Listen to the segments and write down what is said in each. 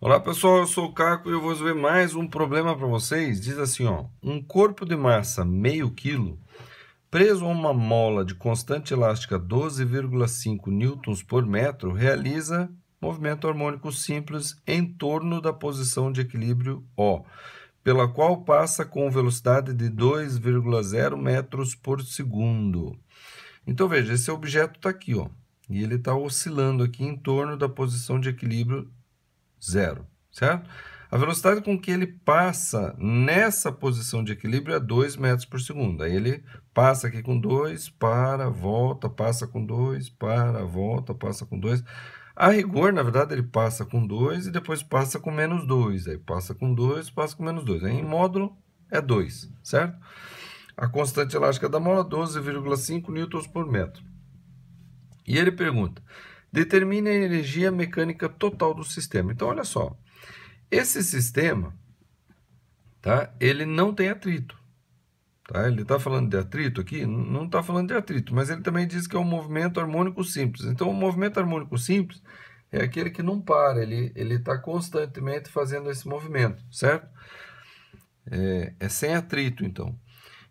Olá pessoal, eu sou o Caco e eu vou resolver mais um problema para vocês. Diz assim, ó, um corpo de massa meio quilo preso a uma mola de constante elástica 12,5 newtons por metro realiza movimento harmônico simples em torno da posição de equilíbrio O, pela qual passa com velocidade de 2,0 metros por segundo. Então veja, esse objeto está aqui, ó, e ele está oscilando aqui em torno da posição de equilíbrio zero, certo? A velocidade com que ele passa nessa posição de equilíbrio é 2 metros por segundo. Aí ele passa aqui com 2, para, volta, passa com 2, para, volta, passa com 2. A rigor, na verdade, ele passa com 2 e depois passa com menos 2. Aí passa com 2, passa com menos 2. em módulo é 2, certo? A constante elástica da mola, é 12,5 newtons por metro. E ele pergunta, determine a energia mecânica total do sistema. Então, olha só, esse sistema, tá? Ele não tem atrito. Tá? Ele está falando de atrito aqui? Não está falando de atrito, mas ele também diz que é um movimento harmônico simples. Então, o movimento harmônico simples é aquele que não para, ele está constantemente fazendo esse movimento, certo? É, é sem atrito, então.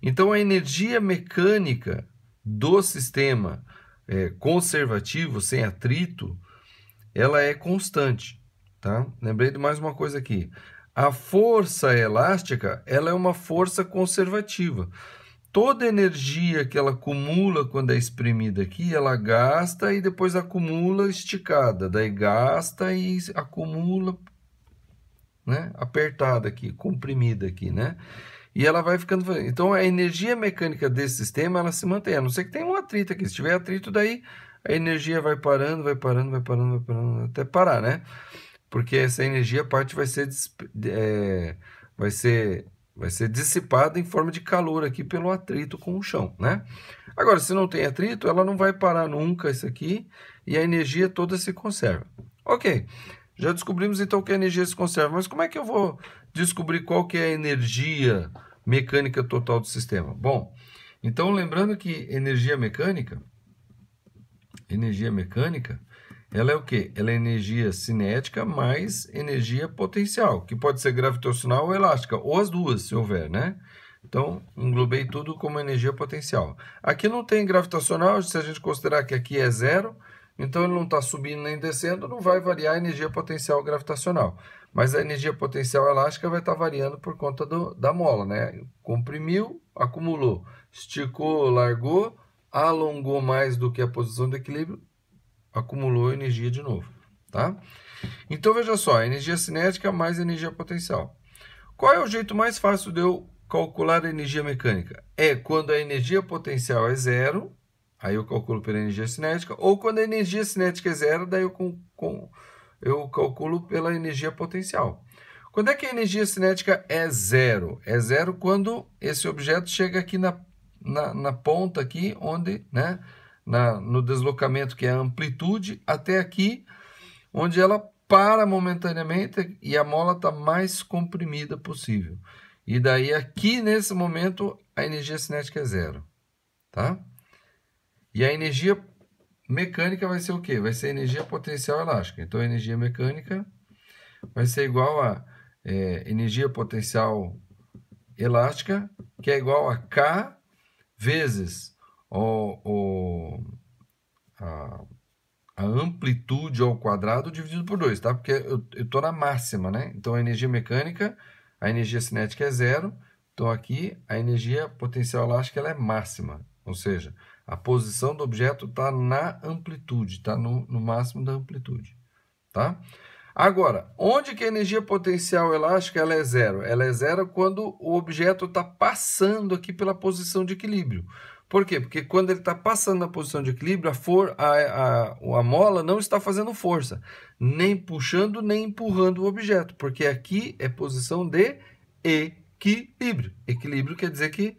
Então, a energia mecânica do sistema é, conservativo, sem atrito, ela é constante. Tá? Lembrei de mais uma coisa aqui. A força elástica ela é uma força conservativa. Toda energia que ela acumula quando é exprimida aqui, ela gasta e depois acumula esticada. Daí gasta e acumula né? apertada aqui, comprimida aqui. Né? e ela vai ficando. Então a energia mecânica desse sistema ela se mantém, a não ser que tenha um atrito aqui. Se tiver atrito, daí a energia vai parando, vai parando, vai parando, vai parando, até parar, né? Porque essa energia, parte vai ser, é, vai ser, vai ser dissipada em forma de calor aqui pelo atrito com o chão, né? Agora, se não tem atrito, ela não vai parar nunca isso aqui e a energia toda se conserva. Ok, já descobrimos então que a energia se conserva, mas como é que eu vou descobrir qual que é a energia mecânica total do sistema. Bom, então lembrando que energia mecânica, energia mecânica, ela é o que? Ela é energia cinética mais energia potencial, que pode ser gravitacional ou elástica, ou as duas, se houver, né? Então, englobei tudo como energia potencial. Aqui não tem gravitacional, se a gente considerar que aqui é zero, então ele não está subindo nem descendo, não vai variar a energia potencial gravitacional. Mas a energia potencial elástica vai estar tá variando por conta do, da mola, né? Comprimiu, acumulou, esticou, largou, alongou mais do que a posição de equilíbrio, acumulou energia de novo, tá? Então veja só, energia cinética mais energia potencial. Qual é o jeito mais fácil de eu calcular a energia mecânica? É quando a energia potencial é zero Aí eu calculo pela energia cinética. Ou quando a energia cinética é zero, daí eu, com, com, eu calculo pela energia potencial. Quando é que a energia cinética é zero? É zero quando esse objeto chega aqui na, na, na ponta aqui, onde, né, na, no deslocamento que é a amplitude, até aqui, onde ela para momentaneamente e a mola está mais comprimida possível. E daí aqui nesse momento a energia cinética é zero, tá? E a energia mecânica vai ser o quê? Vai ser energia potencial elástica. Então, a energia mecânica vai ser igual a é, energia potencial elástica, que é igual a K vezes o, o, a, a amplitude ao quadrado dividido por 2, tá? Porque eu estou na máxima, né? Então, a energia mecânica, a energia cinética é zero. Então, aqui, a energia potencial elástica ela é máxima. Ou seja, a posição do objeto está na amplitude, está no, no, máximo da amplitude. Tá? Agora, onde que a energia potencial elástica ela é zero? Ela é zero quando o objeto está passando aqui pela posição de equilíbrio. Por quê? Porque quando ele está passando na posição de equilíbrio, a, for, a, a, a mola não está fazendo força, nem puxando, nem empurrando o objeto, porque aqui é posição de equilíbrio. Equilíbrio quer dizer que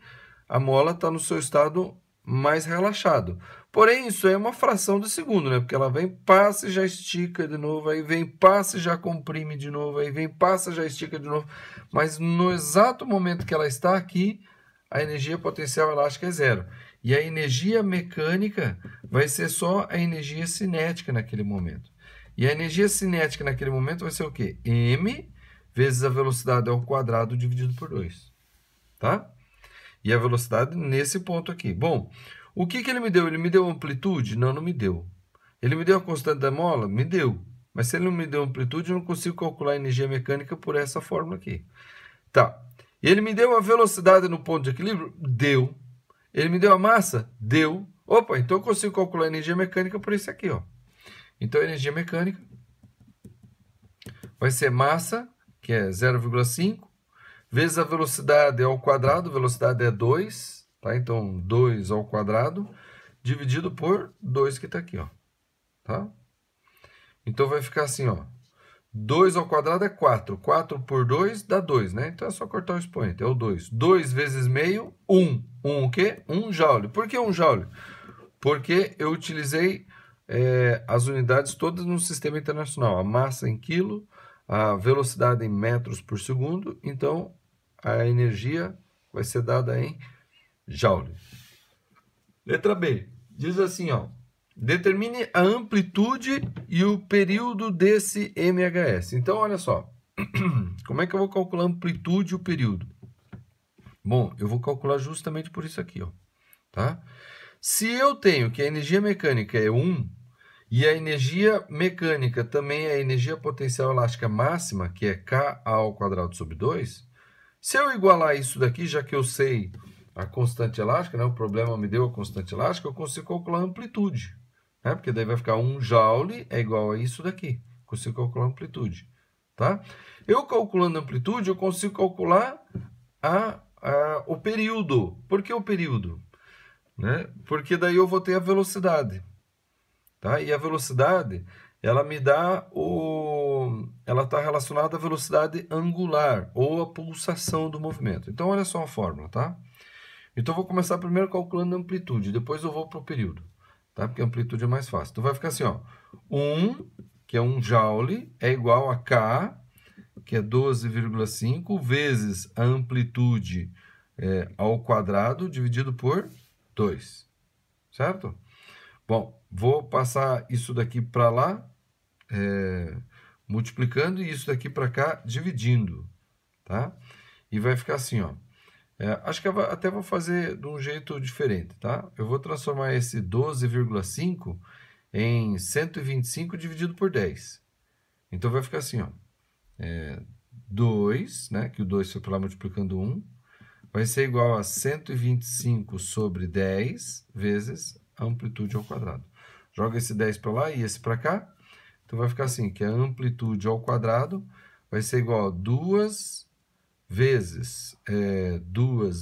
a mola está no seu estado mais relaxado. Porém, isso é uma fração de segundo, né? Porque ela vem, passa e já estica de novo, aí vem, passa e já comprime de novo, aí vem, passa e já estica de novo. Mas no exato momento que ela está aqui, a energia potencial elástica é zero. E a energia mecânica vai ser só a energia cinética naquele momento. E a energia cinética naquele momento vai ser o quê? M vezes a velocidade ao quadrado dividido por 2. Tá? E a velocidade nesse ponto aqui. Bom, o que, que ele me deu? Ele me deu amplitude? Não, não me deu. Ele me deu a constante da mola? Me deu. Mas se ele não me deu amplitude, eu não consigo calcular a energia mecânica por essa fórmula aqui. Tá. Ele me deu a velocidade no ponto de equilíbrio? Deu. Ele me deu a massa? Deu. Opa, então eu consigo calcular a energia mecânica por isso aqui, ó. Então a energia mecânica vai ser massa, que é 0,5, vezes a velocidade ao quadrado, velocidade é 2, tá? Então, 2 ao quadrado dividido por 2 que está aqui, ó, tá? Então, vai ficar assim, ó, 2 ao quadrado é 4, 4 por 2 dá 2, né? Então, é só cortar o expoente, é o 2. 2 vezes meio, 1. 1 o quê? 1 joule. Por que 1 joule? Porque eu utilizei é, as unidades todas no sistema internacional, a massa em quilo, a velocidade em metros por segundo, então a energia vai ser dada em joule. Letra B. Diz assim, ó. Determine a amplitude e o período desse MHS. Então, olha só. Como é que eu vou calcular a amplitude e o período? Bom, eu vou calcular justamente por isso aqui, ó. Tá? Se eu tenho que a energia mecânica é 1, e a energia mecânica também é a energia potencial elástica máxima, que é K ao quadrado sobre 2. Se eu igualar isso daqui, já que eu sei a constante elástica, né, o problema me deu a constante elástica, eu consigo calcular a amplitude. Né, porque daí vai ficar 1 joule é igual a isso daqui. Consigo calcular a amplitude. Tá? Eu calculando a amplitude, eu consigo calcular a, a, o período. Por que o período? Né? Porque daí eu vou ter a velocidade. Tá? E a velocidade, ela me dá o... ela está relacionada à velocidade angular ou à pulsação do movimento. Então, olha só a fórmula, tá? Então, eu vou começar primeiro calculando a amplitude, depois eu vou para o período, tá? Porque a amplitude é mais fácil. Então, vai ficar assim, ó. 1, que é 1 joule, é igual a K, que é 12,5, vezes a amplitude é, ao quadrado, dividido por 2, certo? Bom, vou passar isso daqui para lá, é, multiplicando, e isso daqui para cá, dividindo, tá? E vai ficar assim, ó. É, acho que até vou fazer de um jeito diferente, tá? Eu vou transformar esse 12,5 em 125 dividido por 10. Então vai ficar assim, ó. É, 2, né, que o 2 foi para lá multiplicando 1, vai ser igual a 125 sobre 10 vezes amplitude ao quadrado. Joga esse 10 para lá e esse para cá. Então vai ficar assim, que a amplitude ao quadrado vai ser igual a 2 vezes é,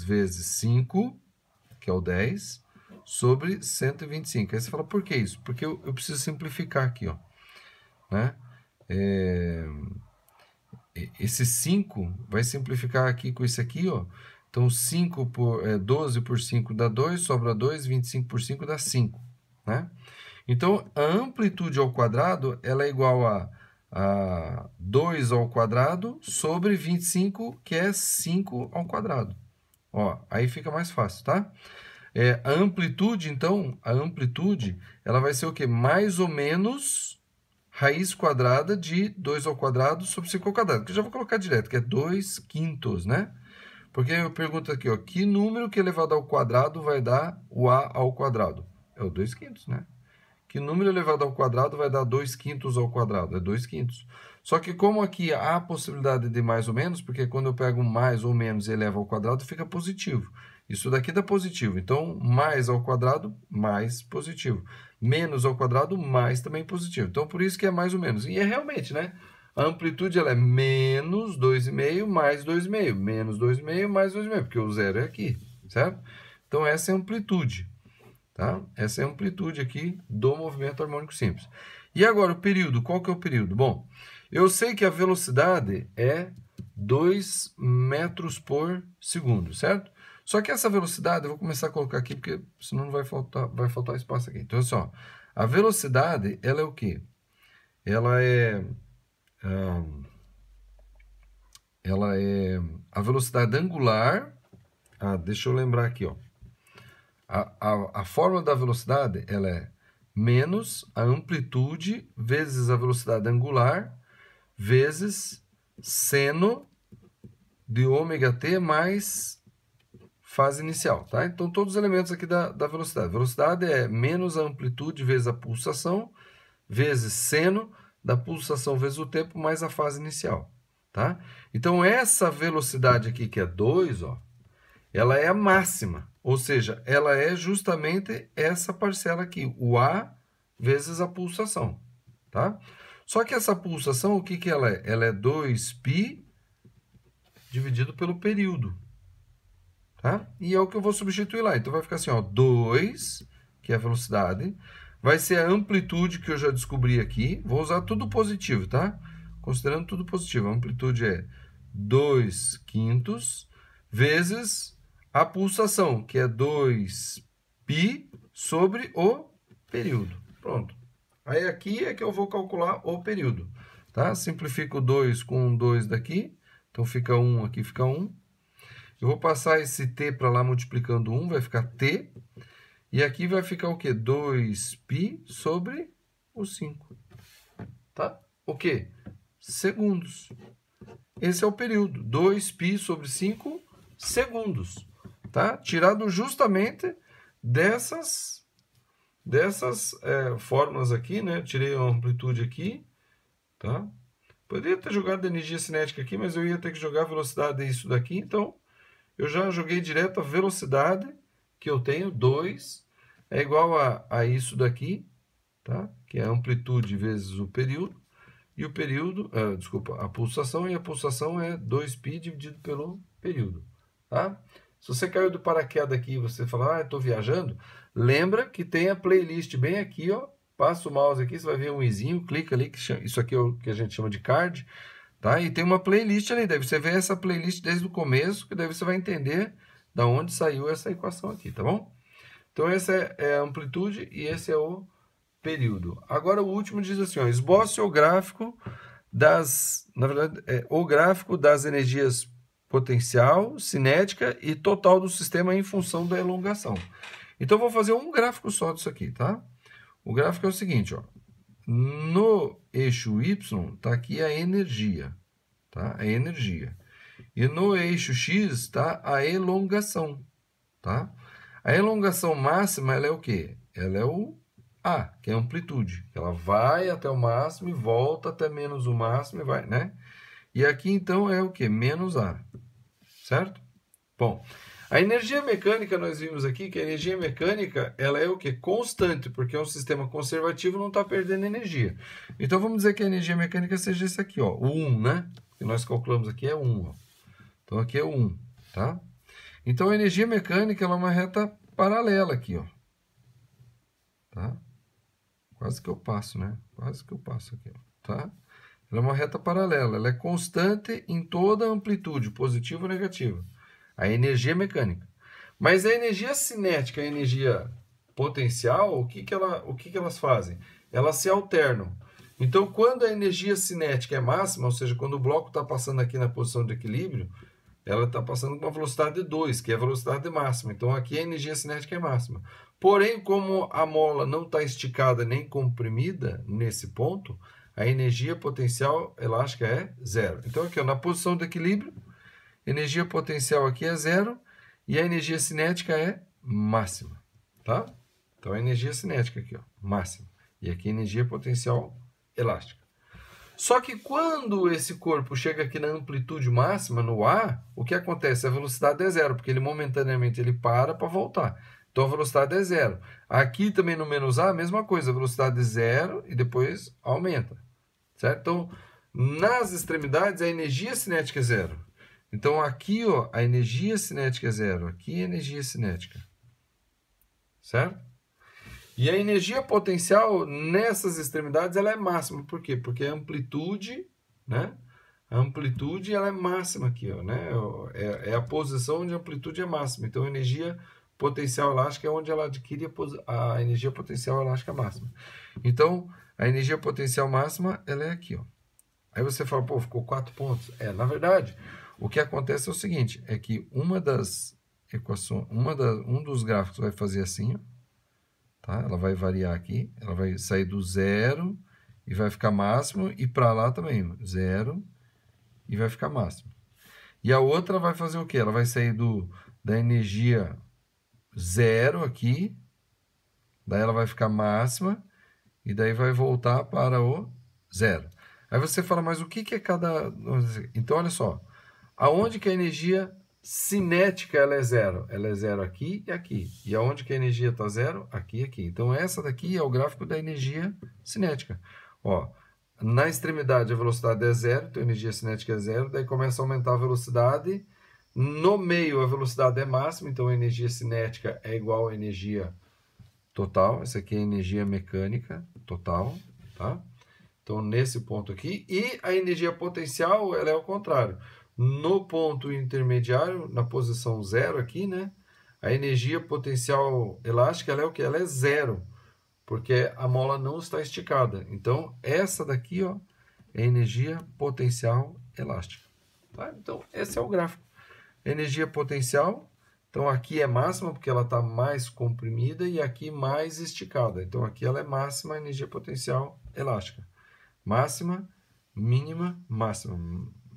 vezes 5, que é o 10, sobre 125. Aí você fala, por que isso? Porque eu, eu preciso simplificar aqui, ó. Né? É, esse 5 vai simplificar aqui com isso aqui, ó. Então, 5 por, é, 12 por 5 dá 2, sobra 2, 25 por 5 dá 5. Né? Então, a amplitude ao quadrado ela é igual a, a 2 ao quadrado sobre 25, que é 5 ao quadrado. Ó, aí fica mais fácil, tá? É, a amplitude, então, a amplitude, ela vai ser o quê? Mais ou menos raiz quadrada de 2 ao quadrado sobre 5 ao quadrado, que eu já vou colocar direto, que é 2 quintos, né? Porque eu pergunto aqui, ó, que número que elevado ao quadrado vai dar o A ao quadrado? É o 2 quintos, né? Que número elevado ao quadrado vai dar 2 quintos ao quadrado? É 2 quintos. Só que como aqui há a possibilidade de mais ou menos, porque quando eu pego mais ou menos e elevo ao quadrado, fica positivo. Isso daqui dá positivo. Então, mais ao quadrado, mais positivo. Menos ao quadrado, mais também positivo. Então, por isso que é mais ou menos. E é realmente, né? A amplitude ela é menos 2,5 mais 2,5, menos 2,5 mais 2,5, porque o zero é aqui, certo? Então essa é a amplitude, tá? Essa é a amplitude aqui do movimento harmônico simples. E agora o período, qual que é o período? Bom, eu sei que a velocidade é 2 metros por segundo, certo? Só que essa velocidade, eu vou começar a colocar aqui, porque senão vai faltar, vai faltar espaço aqui. Então, olha assim, só, a velocidade, ela é o quê? Ela é ela é a velocidade angular. Ah, deixa eu lembrar aqui, ó. A, a, a fórmula da velocidade ela é menos a amplitude vezes a velocidade angular vezes seno de ômega t mais fase inicial, tá? Então, todos os elementos aqui da, da velocidade. Velocidade é menos a amplitude vezes a pulsação vezes seno da pulsação vezes o tempo mais a fase inicial, tá? Então essa velocidade aqui que é 2, ó, ela é a máxima, ou seja, ela é justamente essa parcela aqui, o a vezes a pulsação, tá? Só que essa pulsação, o que que ela é? Ela é 2π dividido pelo período, tá? E é o que eu vou substituir lá. Então vai ficar assim, ó, 2, que é a velocidade, vai ser a amplitude que eu já descobri aqui. Vou usar tudo positivo, tá? Considerando tudo positivo. A amplitude é 2 quintos vezes a pulsação, que é 2 π sobre o período. Pronto. Aí aqui é que eu vou calcular o período, tá? Simplifico 2 com 2 daqui, então fica 1 um, aqui, fica 1. Um. Eu vou passar esse t para lá multiplicando 1, um, vai ficar t. E aqui vai ficar o quê? 2π sobre o 5. Tá? O quê? Segundos. Esse é o período. 2π sobre 5 segundos. Tá? Tirado justamente dessas, dessas é, fórmulas aqui, né? Tirei a amplitude aqui, tá? Poderia ter jogado energia cinética aqui, mas eu ia ter que jogar velocidade isso daqui, então eu já joguei direto a velocidade que eu tenho, 2 é igual a, a isso daqui, tá? que é a amplitude vezes o período, e o período, ah, desculpa, a pulsação, e a pulsação é 2π dividido pelo período. Tá? Se você caiu do paraquedas aqui e você falar, ah, estou viajando, lembra que tem a playlist bem aqui, ó, passa o mouse aqui, você vai ver um izinho, clica ali, que chama, isso aqui é o que a gente chama de card, tá? E tem uma playlist ali, deve você ver essa playlist desde o começo, que daí você vai entender da onde saiu essa equação aqui, tá bom? Então essa é, é a amplitude e esse é o período. Agora o último diz assim, ó, esboce o gráfico das, na verdade, é, o gráfico das energias potencial, cinética e total do sistema em função da elongação. Então vou fazer um gráfico só disso aqui, tá? O gráfico é o seguinte, ó. No eixo y está aqui a energia, tá? A energia. E no eixo X está a elongação, tá? A elongação máxima ela é o quê? Ela é o A, que é a amplitude. Ela vai até o máximo e volta até menos o máximo e vai, né? E aqui então é o que? Menos A, certo? Bom, a energia mecânica nós vimos aqui que a energia mecânica ela é o que? Constante, porque é um sistema conservativo não está perdendo energia. Então vamos dizer que a energia mecânica seja isso aqui, ó, o 1, né? Que nós calculamos aqui é 1, ó. Então aqui é 1, tá? Então a energia mecânica é uma reta paralela aqui, ó. Tá? Quase que eu passo, né? Quase que eu passo aqui, ó. tá? Ela é uma reta paralela, ela é constante em toda a amplitude, positiva ou negativa. A energia é mecânica. Mas a energia cinética, a energia potencial, o que, que, ela, o que, que elas fazem? Elas se alternam. Então, quando a energia cinética é máxima, ou seja, quando o bloco está passando aqui na posição de equilíbrio, ela está passando com uma velocidade de 2, que é a velocidade máxima. Então aqui a energia cinética é máxima. Porém, como a mola não está esticada nem comprimida nesse ponto, a energia potencial elástica é zero. Então aqui ó, na posição do equilíbrio, energia potencial aqui é zero e a energia cinética é máxima, tá? Então a energia cinética aqui, ó, máxima. E aqui energia potencial elástica. Só que quando esse corpo chega aqui na amplitude máxima, no ar, o que acontece? A velocidade é zero, porque ele momentaneamente ele para para voltar. Então a velocidade é zero. Aqui também no menos A, a mesma coisa, a velocidade é zero e depois aumenta. Certo? Então, nas extremidades, a energia cinética é zero. Então aqui ó, a energia cinética é zero, aqui a energia cinética. Certo? E a energia potencial nessas extremidades ela é máxima. Por quê? Porque a amplitude, né? A amplitude ela é máxima aqui, ó, né? É, é a posição onde a amplitude é máxima. Então, a energia potencial elástica é onde ela adquire a, energia potencial elástica máxima. Então, a energia potencial máxima ela é aqui, ó. Aí você fala, pô, ficou quatro pontos. É, na verdade, o que acontece é o seguinte, é que uma das equações, uma da, um dos gráficos vai fazer assim, ó, Tá? Ela vai variar aqui, ela vai sair do zero e vai ficar máximo, e para lá também, zero e vai ficar máximo. E a outra vai fazer o quê? Ela vai sair do, da energia zero aqui, daí ela vai ficar máxima, e daí vai voltar para o zero. Aí você fala, mas o que, que é cada. Então, olha só. Aonde que a energia cinética ela é zero. Ela é zero aqui e aqui. E aonde que a energia está zero? Aqui e aqui. Então, essa daqui é o gráfico da energia cinética. Ó, na extremidade, a velocidade é zero, então a energia cinética é zero. Daí começa a aumentar a velocidade. No meio, a velocidade é máxima, então a energia cinética é igual à energia total. Essa aqui é a energia mecânica total, tá? Então, nesse ponto aqui. E a energia potencial, ela é o contrário no ponto intermediário, na posição zero aqui, né? A energia potencial elástica ela é o que? Ela é zero, porque a mola não está esticada. Então, essa daqui ó, é energia potencial elástica. Tá? Então, esse é o gráfico. Energia potencial, então aqui é máxima, porque ela está mais comprimida, e aqui mais esticada. Então, aqui ela é máxima, energia potencial elástica. Máxima, mínima, máxima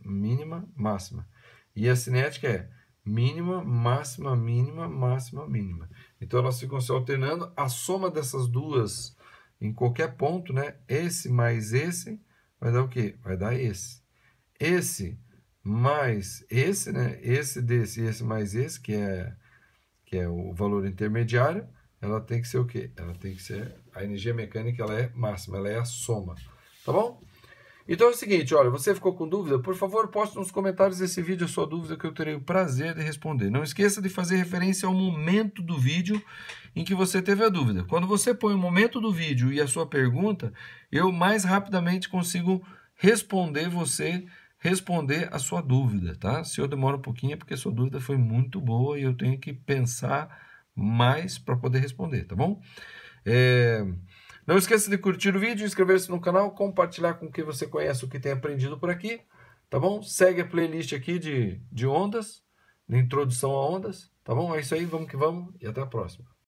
mínima, máxima. E a cinética é mínima, máxima, mínima, máxima, mínima. Então elas ficam se alternando. A soma dessas duas em qualquer ponto, né? Esse mais esse vai dar o quê? Vai dar esse. Esse mais esse, né? Esse desse, esse mais esse, que é que é o valor intermediário, ela tem que ser o quê? Ela tem que ser a energia mecânica, ela é máxima, ela é a soma. Tá bom? Então é o seguinte, olha, você ficou com dúvida? Por favor, poste nos comentários desse vídeo a sua dúvida que eu terei o prazer de responder. Não esqueça de fazer referência ao momento do vídeo em que você teve a dúvida. Quando você põe o momento do vídeo e a sua pergunta, eu mais rapidamente consigo responder você, responder a sua dúvida, tá? Se eu demoro um pouquinho é porque sua dúvida foi muito boa e eu tenho que pensar mais para poder responder, tá bom? É... Não esqueça de curtir o vídeo, inscrever-se no canal, compartilhar com quem você conhece o que tem aprendido por aqui, tá bom? Segue a playlist aqui de, de ondas, de introdução a ondas, tá bom? É isso aí, vamos que vamos e até a próxima.